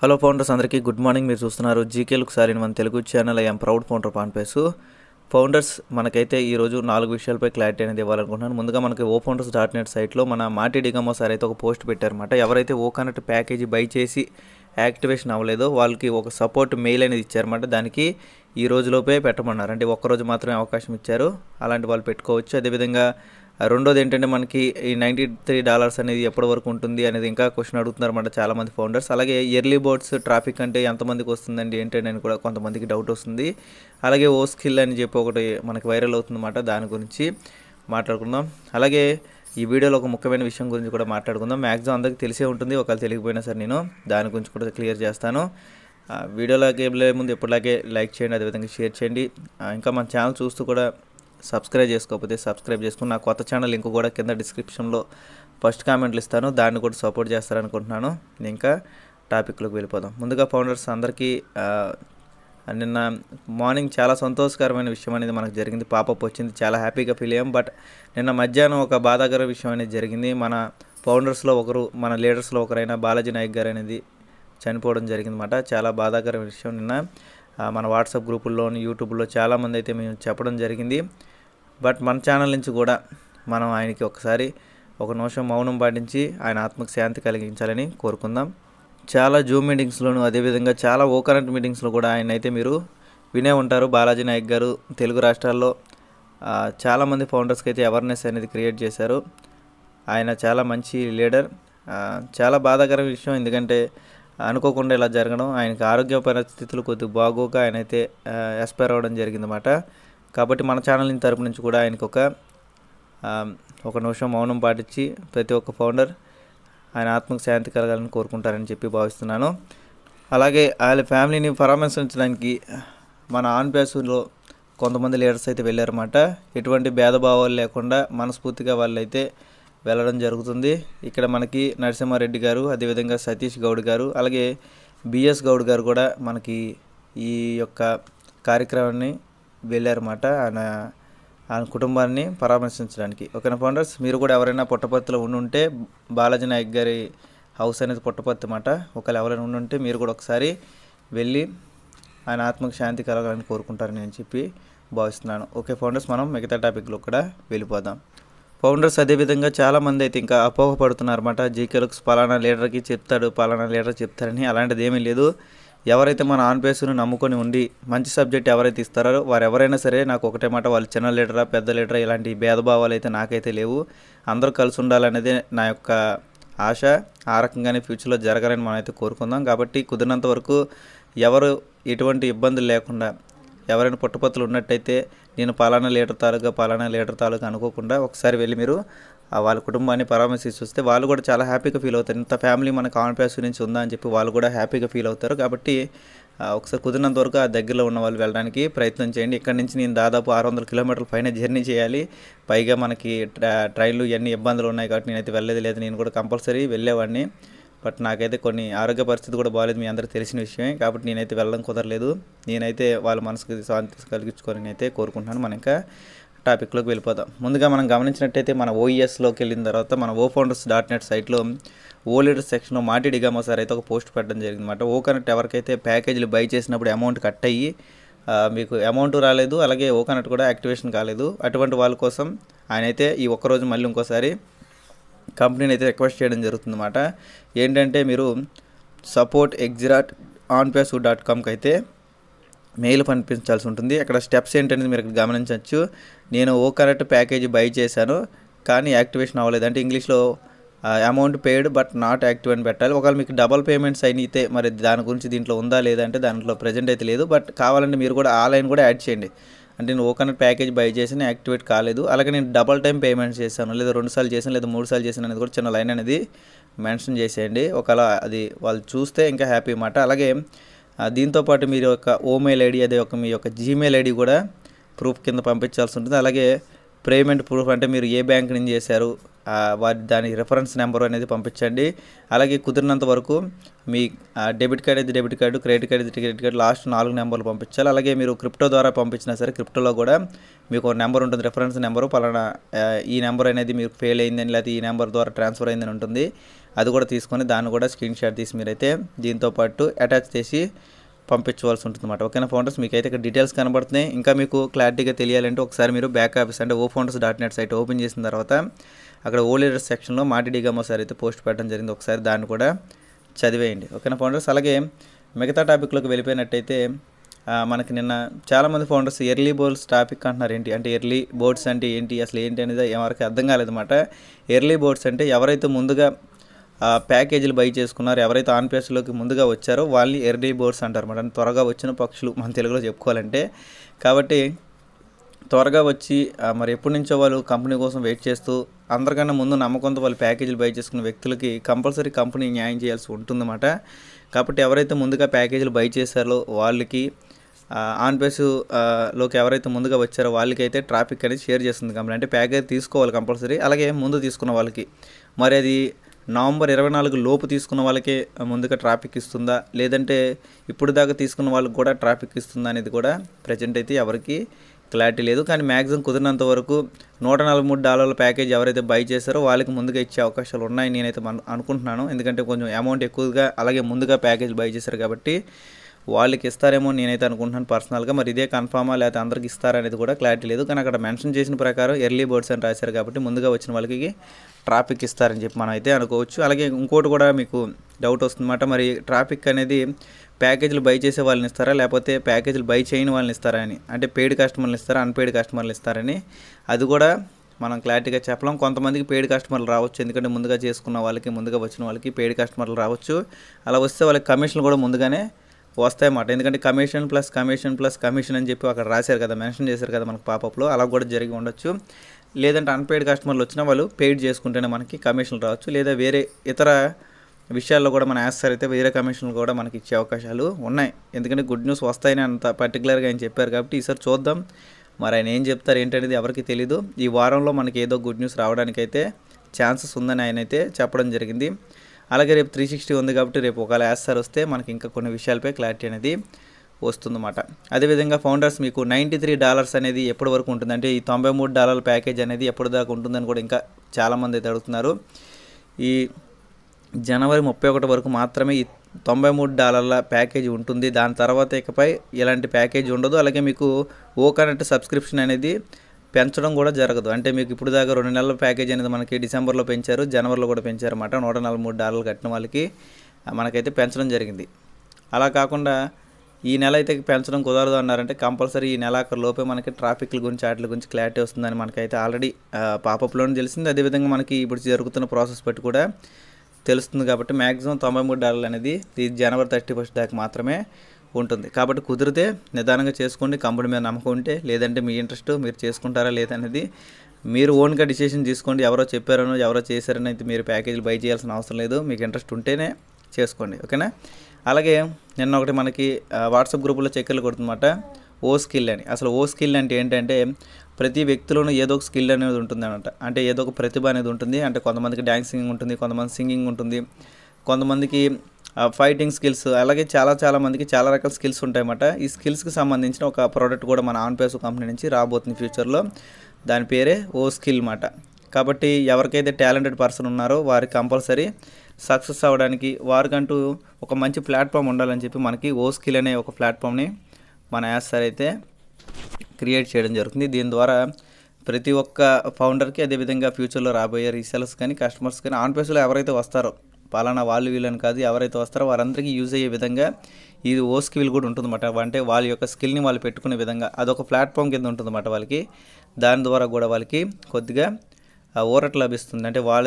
hello founders అందరికీ good morning మీరు చూస్తున్నారు జీకేలకు సారిన మన Telugu channel I am proud founder పాన్పేసు ఫౌండర్స్ మనకైతే ఈరోజు నాలుగు విషయాలపై క్లారిటీ అనేది ఇవ్వాలనుకుంటున్నాను ముందుగా మనకి ఓ ఫౌండర్స్ డాట్ నెట్ సైట్లో మన మాటి డిగమో సార్ అయితే ఒక పోస్ట్ పెట్టారనమాట ఎవరైతే ఓ కనెక్ట్ ప్యాకేజీ బై చేసి యాక్టివేషన్ అవ్వలేదో వాళ్ళకి ఒక సపోర్ట్ మెయిల్ అనేది ఇచ్చారన్నమాట దానికి ఈ రోజులోపే పెట్టమన్నారు అంటే ఒక్కరోజు మాత్రమే అవకాశం ఇచ్చారు అలాంటి వాళ్ళు పెట్టుకోవచ్చు అదేవిధంగా రెండోది ఏంటంటే మనకి ఈ నైంటీ త్రీ డాలర్స్ అనేది ఎప్పటి వరకు ఉంటుంది అనేది ఇంకా క్వశ్చన్ అడుగుతున్నారు చాలా మంది ఫౌండర్స్ అలాగే ఎర్లీ బోర్డ్స్ ట్రాఫిక్ అంటే ఎంతమందికి వస్తుందండి ఏంటంటే అని కూడా కొంతమందికి డౌట్ వస్తుంది అలాగే ఓ స్కిల్ అని చెప్పి ఒకటి మనకి వైరల్ అవుతుందన్నమాట దాని గురించి మాట్లాడుకుందాం అలాగే ఈ వీడియోలో ఒక ముఖ్యమైన విషయం గురించి కూడా మాట్లాడుకుందాం మ్యాక్సిమం అందరికీ తెలిసే ఉంటుంది ఒకవేళ తెలియకపోయినా సరే నేను దాని గురించి కూడా క్లియర్ చేస్తాను వీడియోలోకి వెళ్ళే ముందు ఎప్పటిలాగే లైక్ చేయండి అదేవిధంగా షేర్ చేయండి ఇంకా మన ఛానల్ చూస్తూ కూడా సబ్స్క్రైబ్ చేసుకోకపోతే సబ్స్క్రైబ్ చేసుకుని నా కొత్త ఛానల్ లింక్ కూడా కింద డిస్క్రిప్షన్లో ఫస్ట్ కామెంట్లు ఇస్తాను దాన్ని కూడా సపోర్ట్ చేస్తారనుకుంటున్నాను ఇంకా టాపిక్లోకి వెళ్ళిపోదాం ముందుగా ఫౌండర్స్ అందరికీ నిన్న మార్నింగ్ చాలా సంతోషకరమైన విషయం అనేది మనకు జరిగింది పాపప్ వచ్చింది చాలా హ్యాపీగా ఫీల్ అయ్యాం బట్ నిన్న మధ్యాహ్నం ఒక బాధాకర విషయం అనేది జరిగింది మన ఫౌండర్స్లో ఒకరు మన లీడర్స్లో ఒకరైన బాలాజీ నాయక్ గారు అనేది చనిపోవడం జరిగిందన్నమాట చాలా బాధాకర విషయం నిన్న మన వాట్సాప్ గ్రూపుల్లోని యూట్యూబ్లో చాలామంది అయితే మేము చెప్పడం జరిగింది బట్ మన ఛానల్ నుంచి కూడా మనం ఆయనకి ఒకసారి ఒక నిమిషం మౌనం పాటించి ఆయన ఆత్మకు శాంతి కలిగించాలని కోరుకుందాం చాలా జూమ్ మీటింగ్స్లోను అదేవిధంగా చాలా ఓకరెంట్ మీటింగ్స్లో కూడా ఆయన అయితే మీరు వినే ఉంటారు బాలాజీ నాయక్ గారు తెలుగు రాష్ట్రాల్లో చాలామంది ఫౌండర్స్కి అయితే అవేర్నెస్ అనేది క్రియేట్ చేశారు ఆయన చాలా మంచి లీడర్ చాలా బాధాకరమైన విషయం ఎందుకంటే అనుకోకుండా ఇలా జరగడం ఆయనకి ఆరోగ్య పరిస్థితులు కొద్దిగా బాగోక ఆయన అయితే ఎక్స్పైర్ అవ్వడం జరిగిందన్నమాట కాబట్టి మన ఛానల్ తరపు నుంచి కూడా ఆయనకు ఒక ఒక నిమిషం మౌనం పాటించి ప్రతి ఒక్క ఫౌండర్ ఆయన ఆత్మకు శాంతి కలగాలని కోరుకుంటారని చెప్పి భావిస్తున్నాను అలాగే వాళ్ళ ఫ్యామిలీని పరామర్శించడానికి మన ఆన్ ఆన్పేసులో కొంతమంది లీడర్స్ అయితే వెళ్ళారన్నమాట ఎటువంటి భేదభావాలు లేకుండా మనస్ఫూర్తిగా వాళ్ళైతే వెళ్ళడం జరుగుతుంది ఇక్కడ మనకి నరసింహారెడ్డి గారు అదేవిధంగా సతీష్ గౌడ్ గారు అలాగే బిఎస్ గౌడ్ గారు కూడా మనకి ఈ యొక్క కార్యక్రమాన్ని వెళ్ళారన్నమాట ఆయన ఆయన కుటుంబాన్ని పరామర్శించడానికి ఓకేనా ఫౌండర్స్ మీరు కూడా ఎవరైనా పుట్టపర్తిలో ఉండుంటే బాలాజీ నాయక్ గారి హౌస్ అనేది పుట్టపర్తి అన్నమాట ఒకవేళ ఎవరైనా ఉండుంటే మీరు కూడా ఒకసారి వెళ్ళి ఆయన ఆత్మకు శాంతి కలగాలని కోరుకుంటారని నేను చెప్పి భావిస్తున్నాను ఓకే ఫౌండర్స్ మనం మిగతా టాపిక్లో కూడా వెళ్ళిపోదాం ఫౌండర్స్ అదేవిధంగా చాలామంది అయితే ఇంకా అపోహపడుతున్నారన్నమాట జీకేలకు పలానా లీడర్కి చెప్తాడు పలానా లీడర్ చెప్తారని అలాంటిది ఏమీ లేదు ఎవరైతే మన ఆన్ పేస్ను నమ్ముకొని ఉండి మంచి సబ్జెక్ట్ ఎవరైతే ఇస్తారో వారు ఎవరైనా సరే నాకు ఒకటే మాట వాళ్ళు చిన్న లీడరా పెద్ద లీడరా ఇలాంటి భేదభావాలు అయితే నాకైతే లేవు అందరూ కలిసి ఉండాలనేది నా యొక్క ఆశ ఆ రకంగానే ఫ్యూచర్లో జరగాలని మనమైతే కోరుకుందాం కాబట్టి కుదిరినంత వరకు ఎవరు ఎటువంటి ఇబ్బందులు లేకుండా ఎవరైనా పుట్టపత్తులు ఉన్నట్టయితే నేను పలానా లీటర్ తాలూకా పలానా లీటర్ తాలూకా అనుకోకుండా ఒకసారి వెళ్ళి మీరు వాళ్ళ కుటుంబాన్ని పరామర్శి చూస్తే వాళ్ళు కూడా చాలా హ్యాపీగా ఫీల్ అవుతారు ఇంత ఫ్యామిలీ మన కాన్ఫిడెన్స్ నుంచి ఉందా అని చెప్పి వాళ్ళు కూడా హ్యాపీగా ఫీల్ అవుతారు కాబట్టి ఒకసారి కుదిరినంత వరకు ఆ దగ్గరలో ఉన్న వాళ్ళు వెళ్ళడానికి ప్రయత్నం చేయండి ఇక్కడ నుంచి నేను దాదాపు ఆరు వందల కిలోమీటర్ల పైన జర్నీ చేయాలి పైగా మనకి ట్రైన్లు ఇవన్నీ ఇబ్బందులు ఉన్నాయి కాబట్టి నేనైతే వెళ్ళేది లేదు నేను కూడా కంపల్సరీ వెళ్ళేవాడిని బట్ నాకైతే కొన్ని ఆరోగ్య పరిస్థితి కూడా బాగాలేదు మీ అందరికీ తెలిసిన విషయమే కాబట్టి నేనైతే వెళ్ళడం కుదరలేదు నేనైతే వాళ్ళ మనసుకు శాంతి కలిగించుకోవాలని అయితే కోరుకుంటున్నాను మనం ఇంకా టాపిక్లోకి వెళ్ళిపోతాం ముందుగా మనం గమనించినట్టయితే మన ఓఈఎస్లోకి వెళ్ళిన తర్వాత మన ఓ ఫౌండర్స్ డాట్ నెట్ సైట్లో ఓ లీడర్ సెక్షన్లో మాటి డిగామో సార్ అయితే ఒక పోస్ట్ పెట్టడం జరిగిందన్నమాట ఓ కనెక్ట్ ఎవరికైతే ప్యాకేజీలు బై చేసినప్పుడు అమౌంట్ కట్ అయ్యి మీకు అమౌంట్ రాలేదు అలాగే ఓ కనెక్ట్ కూడా యాక్టివేషన్ కాలేదు అటువంటి వాళ్ళ కోసం ఆయన అయితే ఈ ఒక్కరోజు మళ్ళీ ఇంకోసారి కంపెనీని అయితే రిక్వెస్ట్ చేయడం జరుగుతుందన్నమాట ఏంటంటే మీరు సపోర్ట్ ఎగ్జిరాట్ ఆన్ పేసు డాట్ కామ్కి అయితే మెయిల్ పంపించాల్సి ఉంటుంది అక్కడ స్టెప్స్ ఏంటనేది మీరు గమనించవచ్చు నేను ఓ కరెక్ట్ ప్యాకేజ్ బై చేశాను కానీ యాక్టివేషన్ అవ్వలేదు అంటే ఇంగ్లీష్లో amount paid but not active అని పెట్టాలి ఒకవేళ మీకు డబల్ పేమెంట్స్ అయితే మరి దాని గురించి దీంట్లో ఉందా లేదంటే దాంట్లో ప్రజెంట్ అయితే లేదు బట్ కావాలంటే మీరు కూడా ఆ లైన్ కూడా యాడ్ చేయండి అంటే నేను ఓకే ప్యాకేజ్ బై చేసిన యాక్టివేట్ కాలేదు అలాగే నేను డబల్ టైం పేమెంట్ చేశాను లేదా రెండు సార్లు చేశాను లేదా మూడు సార్లు చేశాను అనేది కూడా చిన్న లైన్ అనేది మెన్షన్ చేసేయండి ఒకవేళ అది వాళ్ళు చూస్తే ఇంకా హ్యాపీ అన్నమాట అలాగే దీంతోపాటు మీరు యొక్క ఓమెయిల్ ఐడి అదే ఒక మీ యొక్క జీమెయిల్ ఐడి కూడా ప్రూఫ్ కింద పంపించాల్సి ఉంటుంది అలాగే పేమెంట్ ప్రూఫ్ అంటే మీరు ఏ బ్యాంక్ నుంచి చేశారు వారి దాని రిఫరెన్స్ నెంబర్ అనేది పంపించండి అలాగే కుదిరినంత వరకు మీ డెబిట్ కార్డ్ అయితే డెబిట్ కార్డు క్రెడిట్ కార్డ్ అయితే క్రెడిట్ కార్డు లాస్ట్ నాలుగు నెంబర్లు పంపించాలి అలాగే మీరు క్రిప్టో ద్వారా పంపించినా సరే క్రిప్టోలో కూడా మీకు ఒక నెంబర్ ఉంటుంది రిఫరెన్స్ నెంబరు పలానా ఈ నెంబర్ అనేది మీకు ఫెయిల్ అయిందని లేకపోతే ఈ నెంబర్ ద్వారా ట్రాన్స్ఫర్ అయిందని ఉంటుంది అది కూడా తీసుకొని దాన్ని కూడా స్క్రీన్ షాట్ తీసి మీరైతే దీంతో పాటు అటాచ్ చేసి పంపించవలసి ఉంటుంది అనమాట ఓకేనా ఫౌండర్స్ అయితే ఇక్కడ డీటెయిల్స్ కనబడుతున్నాయి ఇంకా మీకు క్లారిటీగా తెలియాలంటే ఒకసారి మీరు బ్యాక్ ఆఫీస్ అంటే O founders dot net site open చేసిన తర్వాత అక్కడ ఓ లీడర్స్ సెక్షన్లో మాటిడిగామో సార్ అయితే పోస్ట్ పెట్టడం జరిగింది ఒకసారి దాన్ని కూడా చదివేయండి ఓకేనా ఫౌండర్స్ అలాగే మిగతా టాపిక్లోకి వెళ్ళిపోయినట్టయితే మనకి నిన్న చాలామంది ఫౌండర్స్ ఎర్లీ బోర్డ్స్ టాపిక్ అంటున్నారు ఏంటి అంటే ఎర్లీ బోర్డ్స్ అంటే ఏంటి అసలు ఏంటి అనేది ఎవరికి అర్థం కాలేదన్నమాట ఎర్లీ బోర్డ్స్ అంటే ఎవరైతే ముందుగా ప్యాకేజీలు బై చేసుకున్నారు ఎవరైతే ఆన్పేస్లోకి ముందుగా వచ్చారో వాళ్ళని ఎర్డీ బోర్డ్స్ అంటారు అనమాట త్వరగా వచ్చిన పక్షులు మన తెలుగులో చెప్పుకోవాలంటే కాబట్టి త్వరగా వచ్చి మరి ఎప్పటి నుంచో వాళ్ళు కంపెనీ కోసం వెయిట్ చేస్తూ అందరికన్నా ముందు నమ్మకంతో వాళ్ళు ప్యాకేజీలు బై చేసుకున్న వ్యక్తులకి కంపల్సరీ కంపెనీ న్యాయం చేయాల్సి ఉంటుందన్నమాట కాబట్టి ఎవరైతే ముందుగా ప్యాకేజీలు బై చేశారో వాళ్ళకి లోకి ఎవరైతే ముందుగా వచ్చారో వాళ్ళకి అయితే ట్రాఫిక్ అనేది షేర్ చేస్తుంది కంపెనీ అంటే ప్యాకేజ్ తీసుకోవాలి కంపల్సరీ అలాగే ముందు తీసుకున్న వాళ్ళకి మరి అది నవంబర్ ఇరవై నాలుగు లోపు తీసుకున్న వాళ్ళకే ముందుగా ట్రాఫిక్ ఇస్తుందా లేదంటే ఇప్పుడు దాకా తీసుకున్న వాళ్ళకి కూడా ట్రాఫిక్ ఇస్తుందా అనేది కూడా ప్రజెంట్ అయితే ఎవరికి క్లారిటీ లేదు కానీ మ్యాక్సిమం కుదిరినంత వరకు నూట నలభై మూడు డాలర్ల ప్యాకేజ్ ఎవరైతే బై చేశారో వాళ్ళకి ముందుగా ఇచ్చే అవకాశాలు ఉన్నాయి నేనైతే అనుకుంటున్నాను ఎందుకంటే కొంచెం అమౌంట్ ఎక్కువగా అలాగే ముందుగా ప్యాకేజ్ బై చేశారు కాబట్టి వాళ్ళకి ఇస్తారేమో నేనైతే అనుకుంటున్నాను పర్సనల్గా మరి ఇదే కన్ఫామా లేకపోతే అందరికి ఇస్తారనేది కూడా క్లారిటీ లేదు కానీ అక్కడ మెన్షన్ చేసిన ప్రకారం ఎర్లీ బర్డ్స్ అని రాశారు కాబట్టి ముందుగా వచ్చిన వాళ్ళకి ట్రాఫిక్ ఇస్తారని చెప్పి మనం అయితే అనుకోవచ్చు అలాగే ఇంకోటి కూడా మీకు డౌట్ వస్తుందన్నమాట మరి ట్రాఫిక్ అనేది ప్యాకేజీలు బై చేసే వాళ్ళని ఇస్తారా లేకపోతే ప్యాకేజీలు బై చేయని వాళ్ళని ఇస్తారా అని అంటే పెయిడ్ కస్టమర్లు ఇస్తారా అన్పెయిడ్ కస్టమర్లు ఇస్తారని అది కూడా మనం క్లారిటీగా చెప్పలేం కొంతమందికి పెయిడ్ కస్టమర్లు రావచ్చు ఎందుకంటే ముందుగా చేసుకున్న వాళ్ళకి ముందుగా వచ్చిన వాళ్ళకి పెయిడ్ కస్టమర్లు రావచ్చు అలా వస్తే వాళ్ళకి కమిషన్లు కూడా ముందుగానే వస్తాయన్నమాట ఎందుకంటే commission plus commission plus commission అని చెప్పి అక్కడ రాశారు కదా మెన్షన్ చేశారు కదా మనకు పాపప్లో అలా కూడా జరిగి ఉండొచ్చు లేదంటే అన్పెయిడ్ కస్టమర్లు వచ్చినా వాళ్ళు పెయిడ్ చేసుకుంటేనే మనకి కమిషన్లు రావచ్చు లేదా వేరే ఇతర విషయాల్లో కూడా మన యాస్తారు అయితే వేరే కమిషన్లు కూడా మనకి ఇచ్చే అవకాశాలు ఉన్నాయి ఎందుకంటే గుడ్ న్యూస్ వస్తాయని అంత పర్టికులర్గా ఆయన చెప్పారు కాబట్టి ఈసారి చూద్దాం మరి ఆయన ఏం చెప్తారు ఏంటనేది ఎవరికి తెలీదు ఈ వారంలో మనకి ఏదో గుడ్ న్యూస్ రావడానికైతే ఛాన్సెస్ ఉందని ఆయన అయితే చెప్పడం జరిగింది అలాగే రేపు త్రీ సిక్స్టీ ఉంది కాబట్టి రేపు ఒకవేళ యాస్తారు వస్తే మనకి ఇంకా కొన్ని విషయాలపై క్లారిటీ అనేది వస్తుందన్నమాట అదేవిధంగా ఫౌండర్స్ మీకు నైంటీ త్రీ డాలర్స్ అనేది ఎప్పటి వరకు ఉంటుంది అంటే ఈ తొంభై మూడు డాలర్ల ప్యాకేజ్ అనేది ఎప్పటి దాకా ఉంటుందని కూడా ఇంకా చాలామంది అయితే అడుగుతున్నారు ఈ జనవరి ముప్పై ఒకటి వరకు మాత్రమే ఈ తొంభై మూడు డాలర్ల ప్యాకేజ్ ఉంటుంది దాని తర్వాత ఇకపై ఎలాంటి ప్యాకేజ్ ఉండదు అలాగే మీకు ఓ సబ్స్క్రిప్షన్ అనేది పెంచడం కూడా జరగదు అంటే మీకు ఇప్పుడు దాకా రెండు నెలల ప్యాకేజ్ అనేది మనకి డిసెంబర్లో పెంచారు జనవరిలో కూడా పెంచారన్నమాట నూట నలభై మూడు డాలర్లు కట్టిన వాళ్ళకి మనకైతే పెంచడం జరిగింది అలా కాకుండా ఈ నెల అయితే పెంచడం కుదరదు అన్నారంటే కంపల్సరీ ఈ నెల అక్కడ లోపే మనకి ట్రాఫిక్ల గురించి వాటి గురించి క్లారిటీ వస్తుందని మనకైతే ఆల్రెడీ పాపప్లోనే తెలిసింది అదేవిధంగా మనకి ఇప్పుడు జరుగుతున్న ప్రాసెస్ బట్టి కూడా తెలుస్తుంది కాబట్టి మ్యాక్సిమం తొంభై మూడు డాలర్లు అనేది ఈ జనవరి థర్టీ ఫస్ట్ దాకా మాత్రమే ఉంటుంది కాబట్టి కుదిరితే నిదానంగా చేసుకోండి కంపెనీ మీద నమ్మకం ఉంటే లేదంటే మీ ఇంట్రెస్ట్ మీరు చేసుకుంటారా లేదనేది మీరు ఓన్గా డిసిషన్ తీసుకోండి ఎవరో చెప్పారనో ఎవరో చేశారని అయితే మీరు ప్యాకేజీలు బై చేయాల్సిన అవసరం లేదు మీకు ఇంట్రెస్ట్ ఉంటేనే చేసుకోండి ఓకేనా అలాగే నిన్న ఒకటి మనకి వాట్సాప్ గ్రూపులో చెక్కర్లు కొడుతుందన్నమాట ఓ స్కిల్ అని అసలు ఓ స్కిల్ అంటే ఏంటంటే ప్రతి వ్యక్తిలోనూ ఏదో ఒక స్కిల్ అనేది ఉంటుంది అనమాట అంటే ఏదో ఒక ప్రతిభ అనేది ఉంటుంది అంటే కొంతమందికి డ్యాన్సింగ్ ఉంటుంది కొంతమంది సింగింగ్ ఉంటుంది కొంతమందికి ఫైటింగ్ స్కిల్స్ అలాగే చాలా చాలా మందికి చాలా రకాల స్కిల్స్ ఉంటాయన్నమాట ఈ స్కిల్స్కి సంబంధించిన ఒక ప్రోడక్ట్ కూడా మన ఆన్పేసో కంపెనీ నుంచి రాబోతుంది ఫ్యూచర్లో దాని పేరే ఓ స్కిల్ అన్నమాట కాబట్టి ఎవరికైతే టాలెంటెడ్ పర్సన్ ఉన్నారో వారికి కంపల్సరీ సక్సెస్ అవ్వడానికి వారికంటూ ఒక మంచి ప్లాట్ఫామ్ ఉండాలని చెప్పి మనకి ఓ స్కిల్ అనే ఒక ప్లాట్ఫామ్ని మన యాసర్ అయితే క్రియేట్ చేయడం జరుగుతుంది దీని ద్వారా ప్రతి ఒక్క ఫౌండర్కి అదేవిధంగా ఫ్యూచర్లో రాబోయే రీసెలర్స్ కానీ కస్టమర్స్ కానీ ఆన్ పేస్లో ఎవరైతే వస్తారో పలానా వాళ్ళు వీళ్ళని కాదు ఎవరైతే వస్తారో వారందరికీ యూజ్ అయ్యే విధంగా ఇది ఓ స్కిల్ కూడా ఉంటుందన్నమాట అంటే వాళ్ళ యొక్క స్కిల్ని వాళ్ళు పెట్టుకునే విధంగా అదొక ప్లాట్ఫామ్ కింద ఉంటుందన్నమాట వాళ్ళకి దాని ద్వారా కూడా వాళ్ళకి కొద్దిగా ఊరట లభిస్తుంది అంటే వాళ్ళ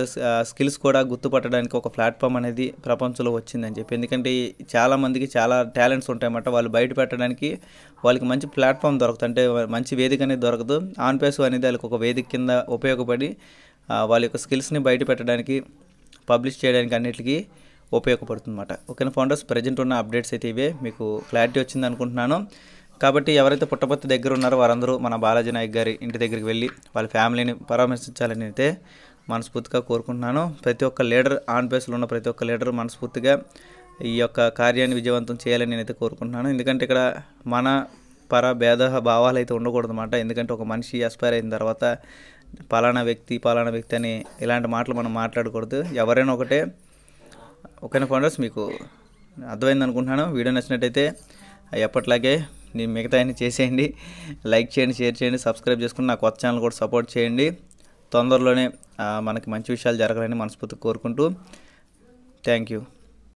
స్కిల్స్ కూడా గుర్తుపట్టడానికి ఒక ప్లాట్ఫామ్ అనేది ప్రపంచంలో వచ్చిందని చెప్పి ఎందుకంటే చాలామందికి చాలా టాలెంట్స్ ఉంటాయన్నమాట వాళ్ళు బయట పెట్టడానికి వాళ్ళకి మంచి ప్లాట్ఫామ్ దొరకదు అంటే మంచి వేదిక అనేది దొరకదు ఆన్ పేసు అనేది వాళ్ళకి ఒక వేదిక కింద ఉపయోగపడి వాళ్ళ యొక్క స్కిల్స్ని బయట పెట్టడానికి పబ్లిష్ చేయడానికి అన్నిటికీ ఉపయోగపడుతుందన్నమాట ఓకేనా ఫౌండర్స్ ప్రజెంట్ ఉన్న అప్డేట్స్ అయితే ఇవే మీకు క్లారిటీ వచ్చింది అనుకుంటున్నాను కాబట్టి ఎవరైతే పుట్టపర్తి దగ్గర ఉన్నారో వారందరూ మన బాలాజీ నాయక్ గారి ఇంటి దగ్గరికి వెళ్ళి వాళ్ళ ఫ్యామిలీని పరామర్శించాలని అయితే మనస్ఫూర్తిగా కోరుకుంటున్నాను ప్రతి ఒక్క లీడర్ ఆన్ ఆన్పేస్లో ఉన్న ప్రతి ఒక్క లీడర్ మనస్ఫూర్తిగా ఈ యొక్క కార్యాన్ని విజయవంతం చేయాలని నేనైతే కోరుకుంటున్నాను ఎందుకంటే ఇక్కడ మన పర భేద భావాలు అయితే ఉండకూడదు అనమాట ఎందుకంటే ఒక మనిషి ఎస్పైర్ అయిన తర్వాత పలానా వ్యక్తి పలానా వ్యక్తి అని ఇలాంటి మాటలు మనం మాట్లాడకూడదు ఎవరైనా ఒకటే ఒకరిన ఫౌండర్స్ మీకు అర్థమైంది అనుకుంటున్నాను వీడియో నచ్చినట్టయితే ఎప్పట్లాగే నేను మిగతా అన్ని చేసేయండి లైక్ చేయండి షేర్ చేయండి సబ్స్క్రైబ్ చేసుకుని నా కొత్త ఛానల్ కూడా సపోర్ట్ చేయండి తొందరలోనే మనకి మంచి విషయాలు జరగాలని మనస్ఫూర్తి కోరుకుంటూ థ్యాంక్ యూ